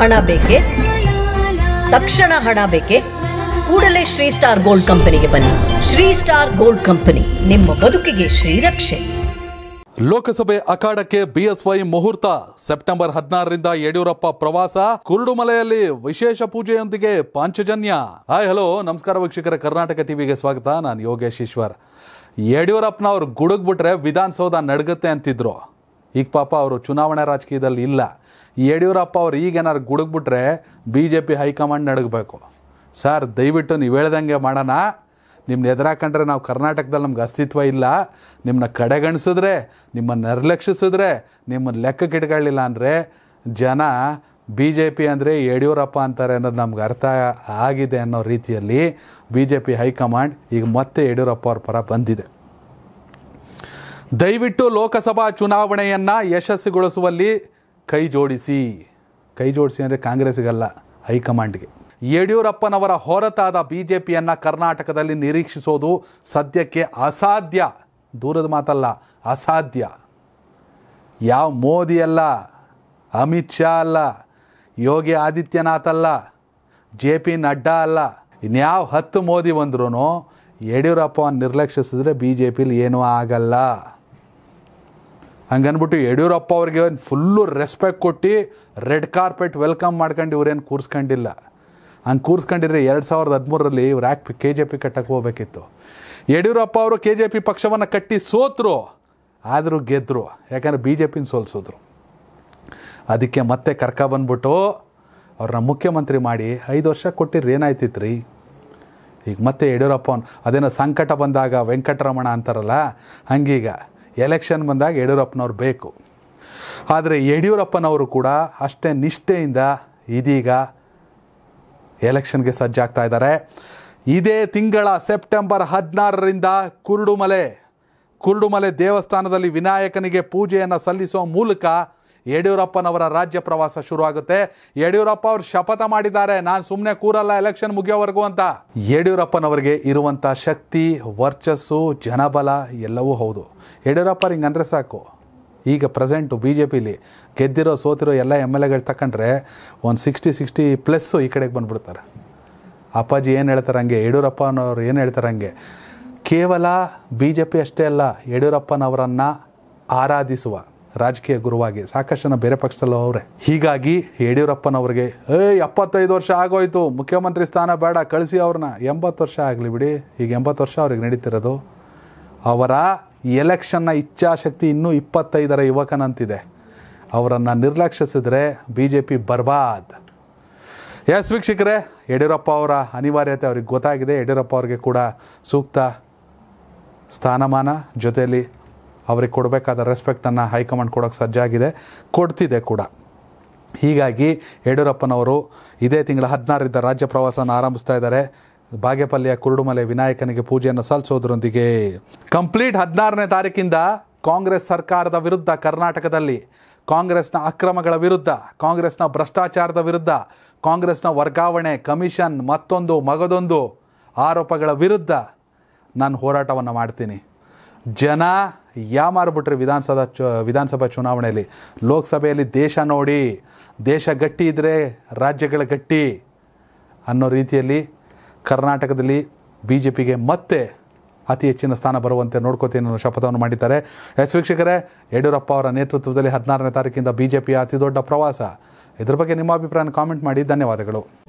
ಹಣ ಬೇಕೆ ತಕ್ಷಣ ಹಣ ಬೇಕೆ ಕೂಡಲೇ ಶ್ರೀ ಸ್ಟಾರ್ ಗೋಲ್ಡ್ ಕಂಪನಿಗೆ ಬನ್ನಿ ಶ್ರೀ ಸ್ಟಾರ್ ಗೋಲ್ಡ್ ಕಂಪನಿ ನಿಮ್ಮ ಬದುಕಿಗೆ ಶ್ರೀರಕ್ಷೆ ಲೋಕಸಭೆ ಅಖಾಡಕ್ಕೆ ಬಿಎಸ್ವೈ ಮುಹೂರ್ತ ಸೆಪ್ಟೆಂಬರ್ ಹದಿನಾರರಿಂದ ಯಡಿಯೂರಪ್ಪ ಪ್ರವಾಸ ಕುರುಡುಮಲೆಯಲ್ಲಿ ವಿಶೇಷ ಪೂಜೆಯೊಂದಿಗೆ ಪಾಂಚಜನ್ಯ ಹಾಯ್ ಹಲೋ ನಮಸ್ಕಾರ ವೀಕ್ಷಕರ ಕರ್ನಾಟಕ ಟಿವಿಗೆ ಸ್ವಾಗತ ನಾನು ಯೋಗೇಶ್ ಈಶ್ವರ್ ಯಡಿಯೂರಪ್ಪನವ್ರು ಗುಡುಗ್ಬಿಟ್ರೆ ವಿಧಾನಸೌಧ ನಡಗುತ್ತೆ ಅಂತಿದ್ರು ಈಗ ಪಾಪ ಅವರು ಚುನಾವಣಾ ರಾಜಕೀಯದಲ್ಲಿ ಇಲ್ಲ ಯಡಿಯೂರಪ್ಪ ಅವ್ರು ಈಗೇನಾದ್ರು ಗುಡುಗ್ಬಿಟ್ರೆ ಬಿ ಜೆ ಪಿ ಹೈಕಮಾಂಡ್ ನಡಗಬೇಕು ಸರ್ ದಯವಿಟ್ಟು ನೀವು ಹೇಳ್ದಂಗೆ ಮಾಡೋಣ ನಿಮ್ಮನ್ನ ಎದುರಾಕಂಡ್ರೆ ನಾವು ಕರ್ನಾಟಕದಲ್ಲಿ ನಮ್ಗೆ ಅಸ್ತಿತ್ವ ಇಲ್ಲ ನಿಮ್ಮನ್ನ ಕಡೆಗಣಿಸಿದ್ರೆ ನಿಮ್ಮನ್ನು ನಿರ್ಲಕ್ಷಿಸಿದ್ರೆ ನಿಮ್ಮನ್ನು ಲೆಕ್ಕಕ್ಕೆ ಇಟ್ಕೊಳ್ಳಿಲ್ಲ ಅಂದರೆ ಜನ ಬಿ ಜೆ ಪಿ ಅಂದರೆ ಯಡಿಯೂರಪ್ಪ ಅಂತಾರೆ ಅನ್ನೋದು ನಮ್ಗೆ ಅರ್ಥ ಆಗಿದೆ ಅನ್ನೋ ರೀತಿಯಲ್ಲಿ ಬಿ ಜೆ ಪಿ ಹೈಕಮಾಂಡ್ ಈಗ ಮತ್ತೆ ಯಡಿಯೂರಪ್ಪ ಅವ್ರ ಪರ ಬಂದಿದೆ ದಯವಿಟ್ಟು ಲೋಕಸಭಾ ಚುನಾವಣೆಯನ್ನು ಯಶಸ್ವಿಗೊಳಿಸುವಲ್ಲಿ ಕೈ ಜೋಡಿಸಿ ಕೈ ಜೋಡಿಸಿ ಅಂದರೆ ಕಾಂಗ್ರೆಸ್ಗಲ್ಲ ಹೈಕಮಾಂಡ್ಗೆ ಯಡಿಯೂರಪ್ಪನವರ ಹೊರತಾದ ಬಿ ಜೆ ಪಿಯನ್ನು ಕರ್ನಾಟಕದಲ್ಲಿ ನಿರೀಕ್ಷಿಸೋದು ಸದ್ಯಕ್ಕೆ ಅಸಾಧ್ಯ ದೂರದ ಮಾತಲ್ಲ ಅಸಾಧ್ಯ ಯಾವ ಮೋದಿ ಅಲ್ಲ ಅಮಿತ್ ಶಾ ಅಲ್ಲ ಯೋಗಿ ಆದಿತ್ಯನಾಥ್ ಅಲ್ಲ ಜೆ ಪಿ ನಡ್ಡಾ ಅಲ್ಲ ಇನ್ಯಾವ ಹತ್ತು ಮೋದಿ ಬಂದ್ರೂ ಯಡಿಯೂರಪ್ಪವನ್ನು ನಿರ್ಲಕ್ಷಿಸಿದ್ರೆ ಬಿ ಜೆ ಪಿಲಿ ಏನೂ ಆಗಲ್ಲ ಹಂಗನ್ಬಿಟ್ಟು ಯಡಿಯೂರಪ್ಪ ಅವ್ರಿಗೆ ಫುಲ್ಲು ರೆಸ್ಪೆಕ್ಟ್ ಕೊಟ್ಟು ರೆಡ್ ಕಾರ್ಪೆಟ್ ವೆಲ್ಕಮ್ ಮಾಡ್ಕೊಂಡು ಇವ್ರೇನು ಕೂರಿಸ್ಕೊಂಡಿಲ್ಲ ಹಂಗೆ ಕೂರಿಸ್ಕೊಂಡಿದ್ರೆ ಎರಡು ಸಾವಿರದ ಹದಿಮೂರರಲ್ಲಿ ಇವ್ರು ಯಾಕೆ ಕೆ ಜೆ ಪಿ ಕಟ್ಟಕ್ಕೆ ಹೋಗ್ಬೇಕಿತ್ತು ಯಡಿಯೂರಪ್ಪ ಅವರು ಕೆ ಜೆ ಪಿ ಪಕ್ಷವನ್ನು ಕಟ್ಟಿ ಸೋತರು ಆದರೂ ಗೆದ್ದರು ಯಾಕಂದ್ರೆ ಬಿ ಜೆ ಪಿನ ಸೋಲಿಸಿದ್ರು ಅದಕ್ಕೆ ಮತ್ತೆ ಕರ್ಕ ಬಂದ್ಬಿಟ್ಟು ಅವ್ರನ್ನ ಮುಖ್ಯಮಂತ್ರಿ ಮಾಡಿ ಐದು ವರ್ಷ ಕೊಟ್ಟಿದ್ರೆ ಏನಾಯ್ತಿತ್ತು ರೀ ಈಗ ಮತ್ತೆ ಯಡಿಯೂರಪ್ಪ ಅದೇನೋ ಸಂಕಟ ಬಂದಾಗ ವೆಂಕಟರಮಣ ಅಂತಾರಲ್ಲ ಹಂಗೀಗ ಎಲೆಕ್ಷನ್ ಬಂದಾಗ ಯಡಿಯೂರಪ್ಪನವ್ರು ಬೇಕು ಆದರೆ ಯಡಿಯೂರಪ್ಪನವರು ಕೂಡ ಅಷ್ಟೇ ನಿಷ್ಠೆಯಿಂದ ಇದೀಗ ಎಲೆಕ್ಷನ್ಗೆ ಸಜ್ಜಾಗ್ತಾ ಇದ್ದಾರೆ ಇದೇ ತಿಂಗಳ ಸೆಪ್ಟೆಂಬರ್ ಹದಿನಾರರಿಂದ ಕುರುಡುಮಲೆ ಕುರುಡುಮಲೆ ದೇವಸ್ಥಾನದಲ್ಲಿ ವಿನಾಯಕನಿಗೆ ಪೂಜೆಯನ್ನು ಸಲ್ಲಿಸುವ ಮೂಲಕ ಯಡಿಯೂರಪ್ಪನವರ ರಾಜ್ಯ ಪ್ರವಾಸ ಶುರುವಾಗುತ್ತೆ ಯಡಿಯೂರಪ್ಪ ಅವರು ಶಪಥ ಮಾಡಿದ್ದಾರೆ ನಾನು ಸುಮ್ಮನೆ ಕೂರಲ್ಲ ಎಲೆಕ್ಷನ್ ಮುಗಿಯೋವರೆಗೂ ಅಂತ ಯಡಿಯೂರಪ್ಪನವರಿಗೆ ಇರುವಂಥ ಶಕ್ತಿ ವರ್ಚಸ್ಸು ಜನಬಲ ಎಲ್ಲವೂ ಹೌದು ಯಡಿಯೂರಪ್ಪ ಅಂದರೆ ಸಾಕು ಈಗ ಪ್ರೆಸೆಂಟು ಬಿ ಜೆ ಪಿಲಿ ಗೆದ್ದಿರೋ ಸೋತಿರೋ ಎಲ್ಲ ಎಮ್ ಎಲ್ ಎಗಳು ತಗೊಂಡ್ರೆ ಒಂದು ಸಿಕ್ಸ್ಟಿ ಸಿಕ್ಸ್ಟಿ ಪ್ಲಸ್ಸು ಈ ಕಡೆಗೆ ಬಂದುಬಿಡ್ತಾರೆ ಅಪ್ಪಾಜಿ ಏನು ಹೇಳ್ತಾರೆ ಹಂಗೆ ಯಡಿಯೂರಪ್ಪನವ್ರು ಏನು ಹೇಳ್ತಾರೆ ಹಂಗೆ ಕೇವಲ ಬಿ ಜೆ ಪಿ ಅಷ್ಟೇ ಅಲ್ಲ ಯಡಿಯೂರಪ್ಪನವರನ್ನು ಆರಾಧಿಸುವ ರಾಜಕೀಯ ಗುರುವಾಗಿ ಸಾಕಷ್ಟು ಜನ ಬೇರೆ ಪಕ್ಷದಲ್ಲೂ ಅವರೇ ಹೀಗಾಗಿ ಯಡಿಯೂರಪ್ಪನವ್ರಿಗೆ ಏಯ್ ಎಪ್ಪತ್ತೈದು ವರ್ಷ ಆಗೋಯ್ತು ಮುಖ್ಯಮಂತ್ರಿ ಸ್ಥಾನ ಬೇಡ ಕಳಿಸಿ ಅವ್ರನ್ನ ಎಂಬತ್ತು ವರ್ಷ ಆಗಲಿ ಬಿಡಿ ಈಗ ಎಂಬತ್ತು ವರ್ಷ ಅವ್ರಿಗೆ ನಡೀತಿರೋದು ಅವರ ಎಲೆಕ್ಷನ್ನ ಇಚ್ಛಾಶಕ್ತಿ ಇನ್ನೂ ಇಪ್ಪತ್ತೈದರ ಯುವಕನಂತಿದೆ ಅವರನ್ನು ನಿರ್ಲಕ್ಷಿಸಿದ್ರೆ ಬಿ ಜೆ ಪಿ ಬರ್ಬಾದ್ ಎಸ್ ವೀಕ್ಷಕರೇ ಯಡಿಯೂರಪ್ಪ ಅವರ ಅನಿವಾರ್ಯತೆ ಅವ್ರಿಗೆ ಗೊತ್ತಾಗಿದೆ ಯಡಿಯೂರಪ್ಪ ಅವ್ರಿಗೆ ಕೂಡ ಸೂಕ್ತ ಸ್ಥಾನಮಾನ ಜೊತೆಯಲ್ಲಿ ಅವ್ರಿಗೆ ಕೊಡಬೇಕಾದ ರೆಸ್ಪೆಕ್ಟನ್ನು ಹೈಕಮಾಂಡ್ ಕೊಡೋಕೆ ಸಜ್ಜಾಗಿದೆ ಕೊಡ್ತಿದೆ ಕೂಡ ಹೀಗಾಗಿ ಯಡಿಯೂರಪ್ಪನವರು ಇದೇ ತಿಂಗಳ ಹದಿನಾರರಿಂದ ರಾಜ್ಯ ಪ್ರವಾಸವನ್ನು ಆರಂಭಿಸ್ತಾ ಇದ್ದಾರೆ ಬಾಗೇಪಲ್ಲಿಯ ಕುರುಡುಮಲೆ ವಿನಾಯಕನಿಗೆ ಪೂಜೆಯನ್ನು ಸಲ್ಲಿಸೋದ್ರೊಂದಿಗೆ ಕಂಪ್ಲೀಟ್ ಹದಿನಾರನೇ ತಾರೀಕಿಂದ ಕಾಂಗ್ರೆಸ್ ಸರ್ಕಾರದ ವಿರುದ್ಧ ಕರ್ನಾಟಕದಲ್ಲಿ ಕಾಂಗ್ರೆಸ್ನ ಅಕ್ರಮಗಳ ವಿರುದ್ಧ ಕಾಂಗ್ರೆಸ್ನ ಭ್ರಷ್ಟಾಚಾರದ ವಿರುದ್ಧ ಕಾಂಗ್ರೆಸ್ನ ವರ್ಗಾವಣೆ ಕಮಿಷನ್ ಮತ್ತೊಂದು ಮಗದೊಂದು ಆರೋಪಗಳ ವಿರುದ್ಧ ನಾನು ಹೋರಾಟವನ್ನು ಮಾಡ್ತೀನಿ ಜನ ಬಿಟ್ಟರೆ ವಿಧಾನಸಭಾ ಚು ವಿಧಾನಸಭಾ ಚುನಾವಣೆಯಲ್ಲಿ ಲೋಕಸಭೆಯಲ್ಲಿ ದೇಶ ನೋಡಿ ದೇಶ ಗಟ್ಟಿ ಇದ್ದರೆ ರಾಜ್ಯಗಳ ಗಟ್ಟಿ ಅನ್ನೋ ರೀತಿಯಲ್ಲಿ ಕರ್ನಾಟಕದಲ್ಲಿ ಬಿ ಜೆ ಪಿಗೆ ಮತ್ತೆ ಅತಿ ಹೆಚ್ಚಿನ ಸ್ಥಾನ ಬರುವಂತೆ ನೋಡ್ಕೋತೀನಿ ಅನ್ನೋ ಶಪಥವನ್ನು ಮಾಡಿದ್ದಾರೆ ಎಸ್ ವೀಕ್ಷಕರೇ ಯಡಿಯೂರಪ್ಪ ಅವರ ನೇತೃತ್ವದಲ್ಲಿ ಹದಿನಾರನೇ ತಾರೀಕಿಂದ ಬಿ ಜೆ ಪಿಯ ಅತಿದೊಡ್ಡ ಪ್ರವಾಸ ಇದ್ರ ಬಗ್ಗೆ ನಿಮ್ಮ ಅಭಿಪ್ರಾಯನ ಕಾಮೆಂಟ್ ಮಾಡಿ ಧನ್ಯವಾದಗಳು